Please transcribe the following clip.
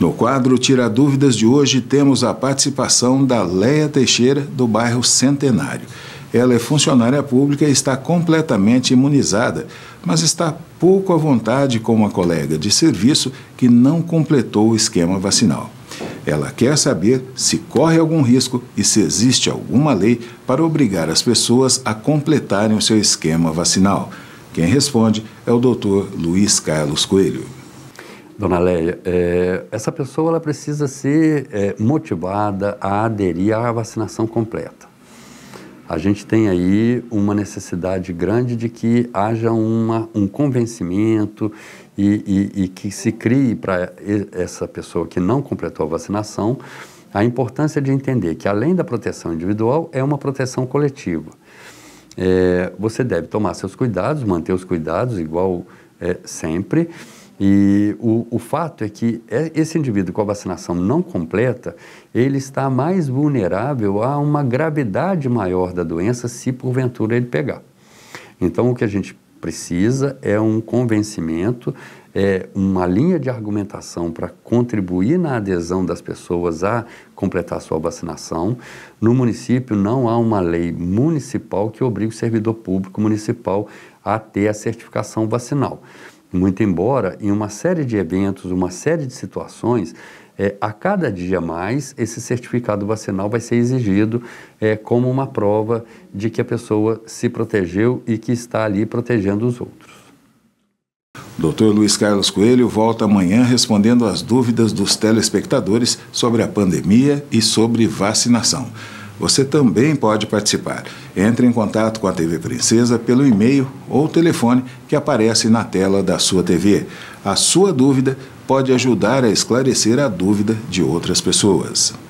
No quadro Tira Dúvidas de hoje, temos a participação da Leia Teixeira, do bairro Centenário. Ela é funcionária pública e está completamente imunizada, mas está pouco à vontade com uma colega de serviço que não completou o esquema vacinal. Ela quer saber se corre algum risco e se existe alguma lei para obrigar as pessoas a completarem o seu esquema vacinal. Quem responde é o Dr. Luiz Carlos Coelho. Dona Leia, é, essa pessoa ela precisa ser é, motivada a aderir à vacinação completa. A gente tem aí uma necessidade grande de que haja uma, um convencimento e, e, e que se crie para essa pessoa que não completou a vacinação a importância de entender que, além da proteção individual, é uma proteção coletiva. É, você deve tomar seus cuidados, manter os cuidados igual é, sempre e o, o fato é que é, esse indivíduo com a vacinação não completa, ele está mais vulnerável a uma gravidade maior da doença se porventura ele pegar. Então, o que a gente precisa é um convencimento, é uma linha de argumentação para contribuir na adesão das pessoas a completar sua vacinação. No município não há uma lei municipal que obrigue o servidor público municipal a ter a certificação vacinal. Muito embora, em uma série de eventos, uma série de situações, é, a cada dia mais esse certificado vacinal vai ser exigido é, como uma prova de que a pessoa se protegeu e que está ali protegendo os outros. Dr. Luiz Carlos Coelho volta amanhã respondendo às dúvidas dos telespectadores sobre a pandemia e sobre vacinação. Você também pode participar. Entre em contato com a TV Princesa pelo e-mail ou telefone que aparece na tela da sua TV. A sua dúvida pode ajudar a esclarecer a dúvida de outras pessoas.